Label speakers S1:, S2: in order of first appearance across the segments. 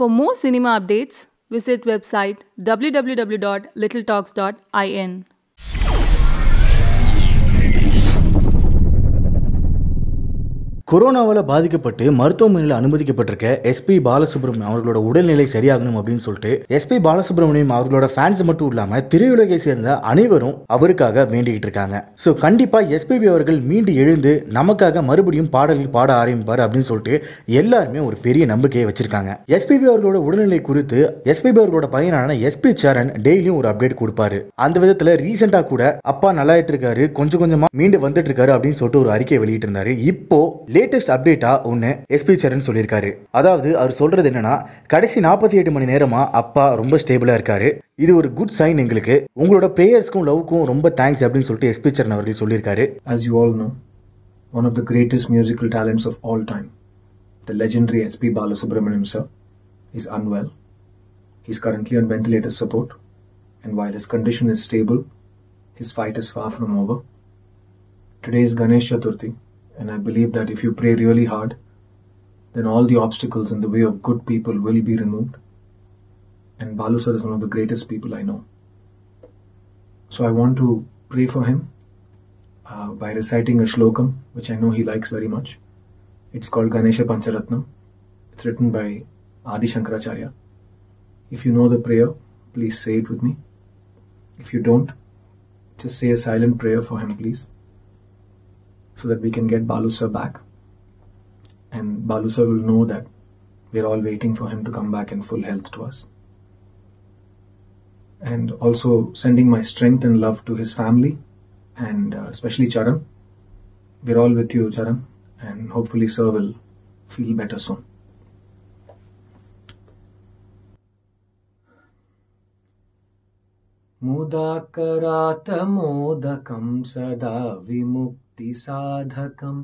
S1: For more cinema updates, visit website www.littletalks.in. கொரோனாவால் பாதிக்கப்பட்டு மருத்துவமனையில் அனுமதிக்கப்பட்டிருக்க எஸ்பி பாலசுப்ரமணியம் அவர்களோட உடல்நிலை சரியாகணும் அப்படின்னு சொல்லிட்டு எஸ்பி பாலசுப்ரமணியம் அவர்களோட ஃபேன்ஸ் மட்டும் இல்லாமல் திரையுலகை சேர்ந்த அனைவரும் அவருக்காக வேண்டிக்கிட்டு இருக்காங்க ஸோ கண்டிப்பாக எஸ்பிபி அவர்கள் மீண்டு எழுந்து நமக்காக மறுபடியும் பாடலில் பாட ஆரம்பிப்பார் அப்படின்னு சொல்லிட்டு எல்லாருமே ஒரு பெரிய நம்பிக்கையை வச்சிருக்காங்க எஸ்பிபி அவர்களோட உடல்நிலை குறித்து எஸ்பிபி அவர்களோட பையனான எஸ்பி சரண் டெய்லியும் ஒரு அப்டேட் கொடுப்பாரு அந்த விதத்தில் ரீசெண்டாக கூட அப்பா நல்லாயிட்டு இருக்காரு கொஞ்சம் கொஞ்சமாக மீண்டு வந்துட்டு இருக்காரு அப்படின்னு சொல்லிட்டு ஒரு அறிக்கை இருந்தாரு இப்போ லேட்டஸ்ட் அப்டேட்டா ஒன்று எஸ்பி சரண் சொல்லியிருக்காரு அதாவது அவர் சொல்றது என்னன்னா கடைசி நாற்பத்தி எட்டு மணி நேரமா அப்பா ரொம்ப ஸ்டேபிளா இருக்காரு இது ஒரு குட் சைன் எங்களுக்கு உங்களோட பிரேயர்ஸ்க்கும் லவ்க்கும் ரொம்ப தேங்க்ஸ் அப்படின்னு சொல்லிட்டு எஸ்பி சரண் அவர்கள் சொல்லியிருக்காரு as you all know one
S2: of the greatest musical talents of all time the legendary SP Balasubrahmanyam sir is unwell is currently on ventilator support and while his condition is stable his fight is far from over today is Ganesh Chaturthi And I believe that if you pray really hard, then all the obstacles in the way of good people will be removed. And Balu sir is one of the greatest people I know. So I want to pray for him uh, by reciting a shlokam, which I know he likes very much. It's called Ganesha Pancharatnam. It's written by Adi Shankaracharya. If you know the prayer, please say it with me. If you don't, just say a silent prayer for him, please so that we can get Balusa back. And Balusa will know that we're all waiting for him to come back in full health to us. And also sending my strength and love to his family and uh, especially Charan. We're all with you, Charan, and hopefully, sir will feel better soon.
S3: मुदाकरात भक्तिसाधकं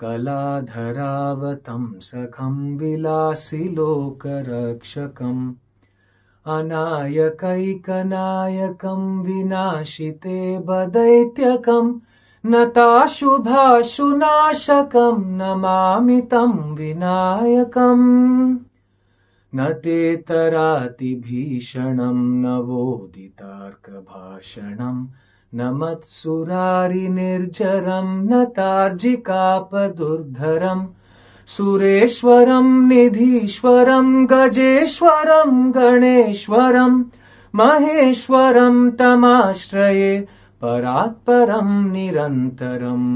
S3: कलाधरावतं सखं विलासिलोकरक्षकम् अनायकैकनायकं विनाशिते बदैत्यकं नताशुभाशुनाशकं नमामि तं विनायकम् न ते तरातिभीषणं नवोदितार्कभाषणम् न मत्सुरारि निर्जरम् न तार्जिकापदुर्धरम् सुरेश्वरम् निधीश्वरम् गजेश्वरम् गणेश्वरम् महेश्वरम् तमाश्रये परात्परम् निरन्तरम्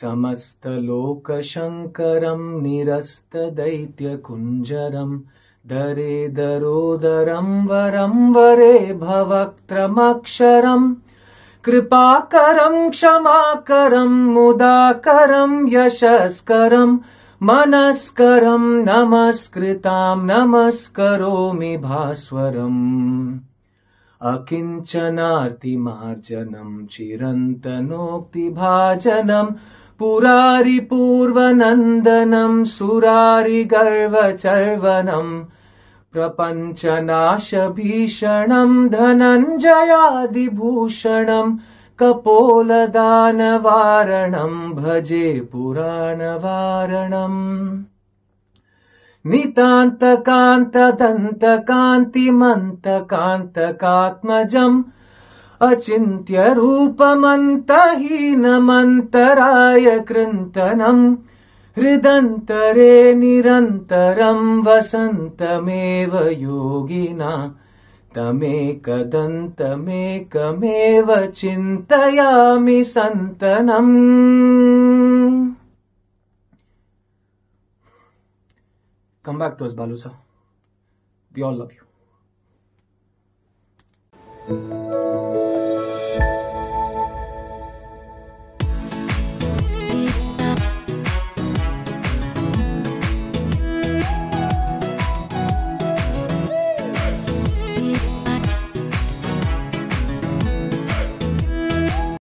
S3: समस्तलोकशङ्करम् निरस्तदैत्यकुञ्जरम् दरे दरेदरोदरं वरं वरे भवक्त्रमक्षरं कृपाकरं क्षमाकरं मुदाकरं यशस्करं मनस्करं नमस्कृतां नमस्करोमि भास्वरम् अकिञ्चनार्तिमार्जनं चिरन्तनोक्तिभाजनम् पुरारि पूर्व सुरारि गर्व चर्वनम् प्रपञ्च भीषणम् धनञ्जयादिभूषणम् कपोल भजे पुराणवारणम् नितान्त कान्त दन्त कान्ति मन्त कान्त कात्मजम् अचिन्त्यरूपमन्तहीनमन्तराय कृन्तनम् हृदन्तरे निरन्तरम् वसन्तमेव योगिना तमेकदन्तमेकमेव चिन्तयामि सन्तनम् Come back to
S2: us, Balusa. We all love you.